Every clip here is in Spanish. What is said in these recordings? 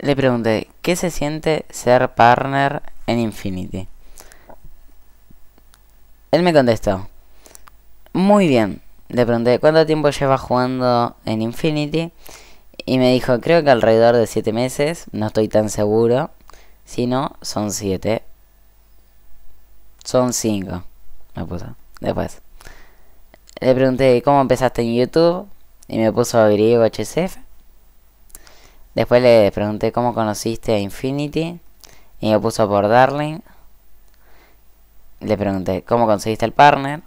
le pregunté, ¿qué se siente ser partner en Infinity? Él me contestó, muy bien. Le pregunté, ¿cuánto tiempo llevas jugando en Infinity? Y me dijo, creo que alrededor de 7 meses, no estoy tan seguro. Si no, son 7. Son 5. Me puso. Después. Le pregunté, ¿cómo empezaste en YouTube? Y me puso griego HCF. Después le pregunté cómo conociste a Infinity y me puso por Darling. Le pregunté cómo conseguiste el partner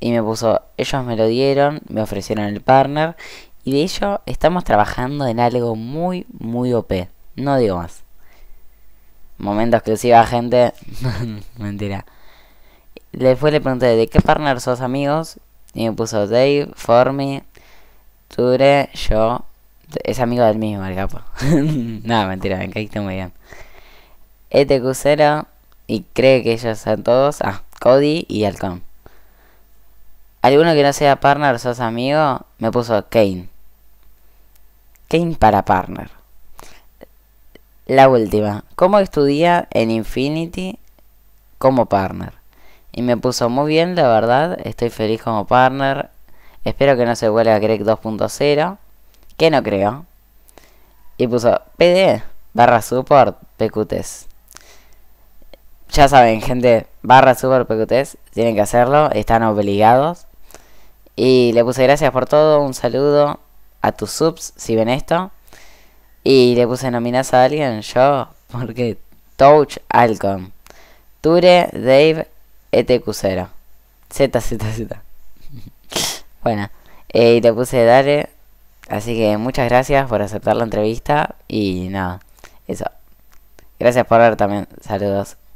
y me puso ellos me lo dieron, me ofrecieron el partner y de ello estamos trabajando en algo muy muy OP. No digo más. Momento exclusiva, gente. Mentira. Después le pregunté de qué partner sos amigos y me puso Dave, Formi, Ture, yo es amigo del mismo, el capo. no, mentira, me caíste muy bien. Este 0 y cree que ellos son todos. Ah, Cody y Alcon Alguno que no sea partner sos amigo, me puso Kane. Kane para partner. La última. ¿Cómo estudia en Infinity como partner? Y me puso muy bien, la verdad. Estoy feliz como partner. Espero que no se vuelva a Greg 2.0 que no creo. Y puso PD barra support pecutes Ya saben, gente, barra super PQTs, tienen que hacerlo, están obligados. Y le puse gracias por todo, un saludo a tus subs si ven esto. Y le puse nominás a alguien, yo, porque Touch Alcon. Ture, Dave, ETQ0. Z, bueno, eh, y le puse dale Así que muchas gracias por aceptar la entrevista y nada, eso. Gracias por ver también. Saludos.